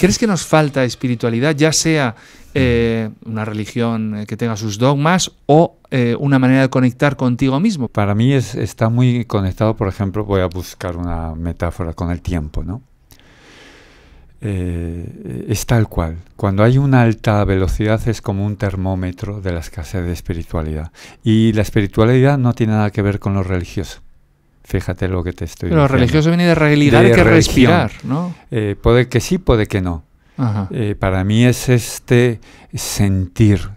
¿Crees que nos falta espiritualidad, ya sea eh, una religión eh, que tenga sus dogmas o eh, una manera de conectar contigo mismo? Para mí está muy conectado, por ejemplo, voy a buscar una metáfora con el tiempo, ¿no? es tal cual. Cuando hay una alta velocidad es como un termómetro de la escasez de espiritualidad. Y la espiritualidad no tiene nada que ver con lo religioso. Fíjate lo que te estoy diciendo. Pero religioso viene de realidad, hay que respirar, ¿no? Eh, puede que sí, puede que no. Eh, para mí es este sentir,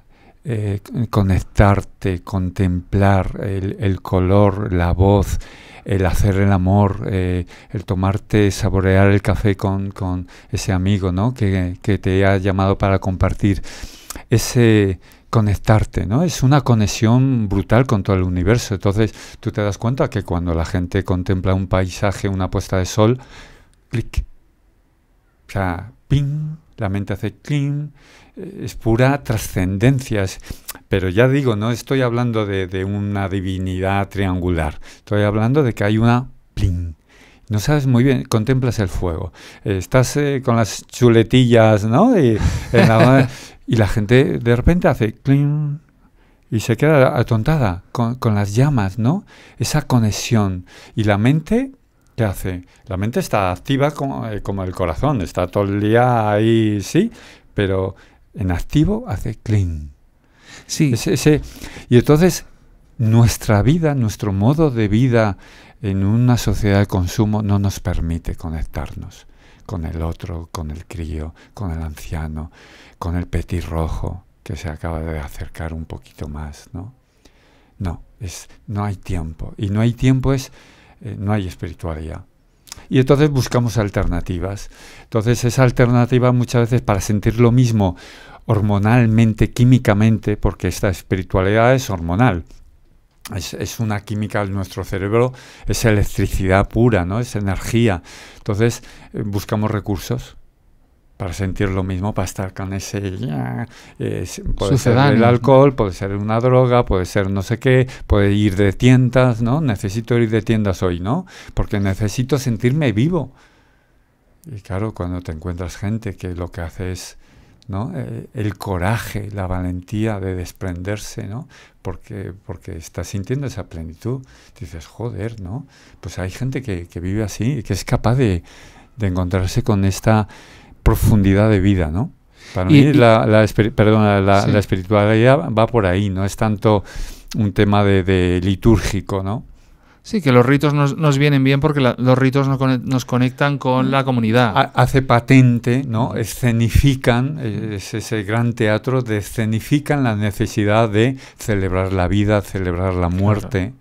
eh, conectarte, contemplar el, color, la voz, el hacer el amor, el tomarte, saborear el café con, ese amigo ¿no? que, que, te ha llamado para compartir. Ese conectarte, ¿no? Es una conexión brutal con todo el universo. Entonces, tú te das cuenta que cuando la gente contempla un paisaje, una puesta de sol, clic. O sea, ping, la mente hace clic, eh, es pura trascendencia. Pero ya digo, no estoy hablando de, una divinidad triangular, estoy hablando de que hay una pling, no sabes muy bien, contemplas el fuego, estás eh, con las chuletillas, ¿no? Y, la, gente de repente hace cling y se queda atontada con, las llamas, ¿no? Esa conexión. Y la mente ¿Qué hace? La mente está activa como, eh, el corazón, está todo el día ahí, sí, pero en activo hace clean. Sí. y entonces nuestra vida, nuestro modo de vida, en una sociedad de consumo no nos permite conectarnos con el otro, con el crío, con el anciano, con el petirrojo que se acaba de acercar un poquito más, ¿no? No, es, no hay tiempo. Y no hay tiempo es, eh, no hay espiritualidad. Y entonces buscamos alternativas. Entonces esa alternativa muchas veces para sentir lo mismo hormonalmente, químicamente, porque esta espiritualidad es hormonal, es, es, una química, nuestro cerebro es electricidad pura, ¿no? Es energía. Entonces, eh, buscamos recursos para sentir lo mismo, para estar con ese... puede ser el alcohol, puede ser una droga, puede ser no sé qué, puede ir de tiendas, ¿no? Necesito ir de tiendas hoy, ¿no? Porque necesito sentirme vivo. Y claro, cuando te encuentras gente que lo que hace es ¿no? Eh, el coraje, la valentía de desprenderse, ¿no? Porque, porque estás sintiendo esa plenitud. Dices, joder, ¿no? Pues hay gente que, vive así y que es capaz de, de, encontrarse con esta profundidad de vida, ¿no? Para mí la, la, la, espiritualidad va por ahí, no es tanto un tema de litúrgico, ¿no? Sí, que los ritos nos, nos vienen bien porque los ritos nos, conectan con la comunidad. Hace patente, ¿no? Escenifican, eh, es ese gran teatro, de escenifican la necesidad de celebrar la vida, celebrar la muerte.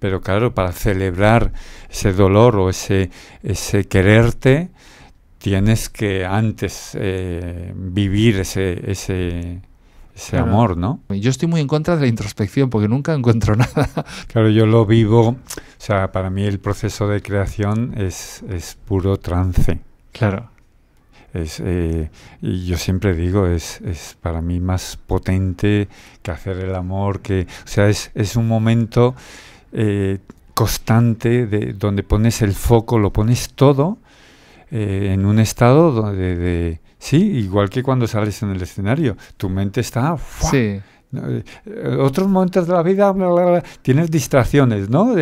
Pero claro, para celebrar ese dolor o ese, quererte, tienes que antes eh, vivir ese, ese, ese amor, ¿no? Yo estoy muy en contra de la introspección porque nunca encuentro nada. Claro, yo lo vivo, o sea, para mí el proceso de creación es, es puro trance. Claro. Es, eh, y yo siempre digo, es, es, para mí más potente que hacer el amor, que, o sea, es, es un momento eh, constante de, donde pones el foco, lo pones todo eh, en un estado donde, de, Sí, igual que cuando sales en el escenario, tu mente está... Sí. Eh, eh, otros momentos de la vida tienes distracciones, ¿no?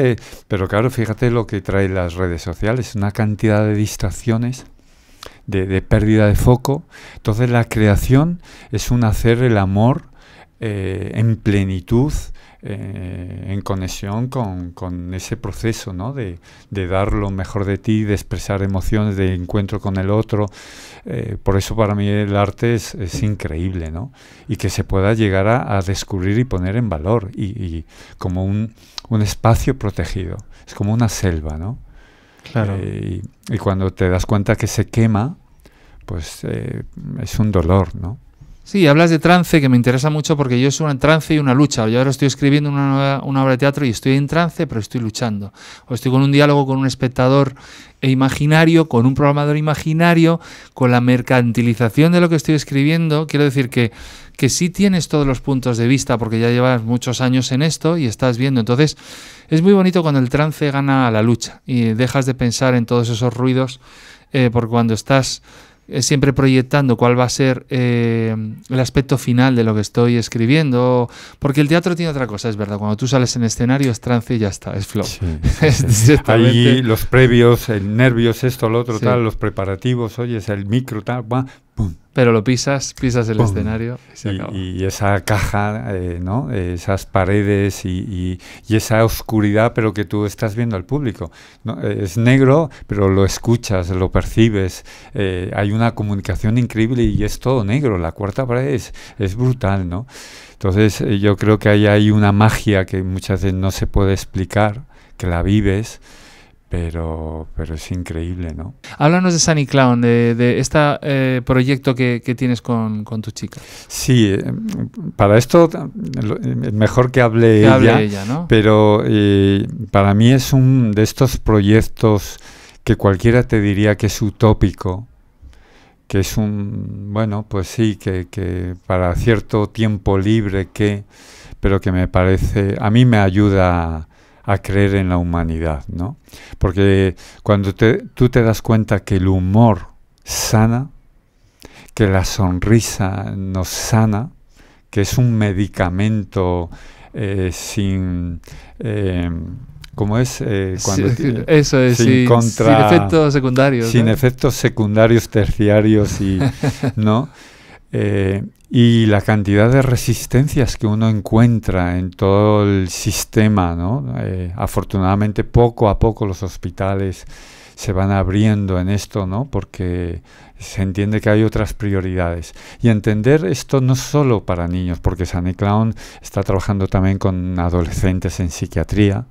pero claro, fíjate lo que trae las redes sociales, una cantidad de distracciones, de, de pérdida de foco. Entonces la creación es un hacer el amor eh, en plenitud, eh, en conexión con, ese proceso ¿no? de, dar lo mejor de ti, de expresar emociones, de encuentro con el otro. Eh, por eso para mí el arte es, increíble, ¿no? Y que se pueda llegar a, descubrir y poner en valor, y, como un, espacio protegido, es como una selva, ¿no? Claro. Y, y, cuando te das cuenta que se quema, pues es un dolor, ¿no? Sí, hablas de trance, que me interesa mucho porque yo soy un trance y una lucha. Yo ahora estoy escribiendo una, obra de teatro y estoy en trance, pero estoy luchando. O estoy con un diálogo con un espectador e imaginario, con un programador imaginario, con la mercantilización de lo que estoy escribiendo. Quiero decir que, que sí tienes todos los puntos de vista porque ya llevas muchos años en esto y estás viendo. Entonces, es muy bonito cuando el trance gana a la lucha y dejas de pensar en todos esos ruidos eh, por cuando estás eh, siempre proyectando cuál va a ser eh, el aspecto final de lo que estoy escribiendo, porque el teatro tiene otra cosa, es verdad, cuando tú sales en escenario es trance y ya está, es flow. Ahí los previos, el nervios, esto, lo otro, tal, los preparativos, oye, es el micro, tal, va, pero lo pisas, pisas el escenario y se Y esa caja, eh, ¿no? esas paredes y, esa oscuridad, pero que tú estás viendo al público. Es negro, pero lo escuchas, lo percibes. Eh, hay una comunicación increíble y es todo negro. La cuarta pared es, es brutal, ¿no? Entonces eh, yo creo que ahí hay una magia que muchas veces no se puede explicar, que la vives pero, pero es increíble, ¿no? Háblanos de Sunny Clown, de, este proyecto que, tienes con, tu chica. Sí, eh, para esto eh, mejor que hable ella, pero para mí es un de estos proyectos que cualquiera te diría que es utópico, que es un, bueno, pues sí, que, que para cierto tiempo libre que, pero que me parece, a mí me ayuda a creer en la humanidad, ¿no? Porque cuando tú te das cuenta que el humor sana, que la sonrisa nos sana, que es un medicamento eh, sin... Em, ¿Cómo es? Eh, cuando eso es, sin, contra, efectos secundarios. Sin efectos secundarios, terciarios y... ¿no? Eh, y la cantidad de resistencias que uno encuentra en todo el sistema, ¿no? Eh, afortunadamente poco a poco los hospitales se van abriendo en esto, ¿no? Porque se entiende que hay otras prioridades. Y entender esto no solo para niños, porque Sunny Clown está trabajando también con adolescentes en psiquiatría,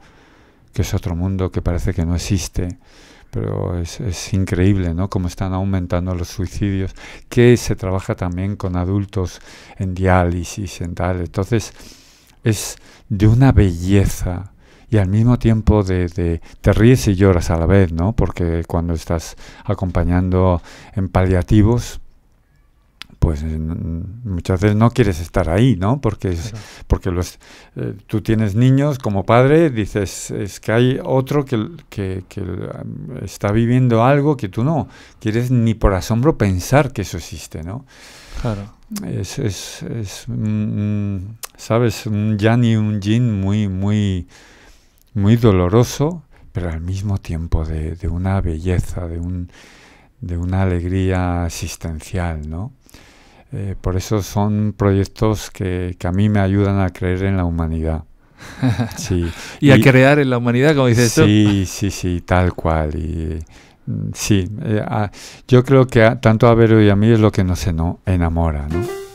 que es otro mundo que parece que no existe pero es, increíble ¿no? cómo están aumentando los suicidios, que se trabaja también con adultos en diálisis, en tal. Entonces, es de una belleza y al mismo tiempo te ríes y lloras a la vez, ¿no? Porque cuando estás acompañando en paliativos, pues eh, muchas veces no quieres estar ahí, ¿no? Porque, porque los, eh, tú tienes niños como padre, dices, es que hay otro que, que, mm, está viviendo algo que tú no quieres ni por asombro pensar que eso existe, ¿no? Claro. Es, es, ¿sabes? Un yan y un yin muy, muy, muy doloroso, pero al mismo tiempo de, de una belleza, de, un, de una alegría asistencial, ¿no? Eh, por eso son proyectos que, a mí me ayudan a creer en la humanidad. Sí. y, a crear en la humanidad, como dices sí, tú. Sí, sí, sí, tal cual. Y, mm, sí, eh, ah, yo creo que tanto a Vero y a mí es lo que nos enamora, ¿no?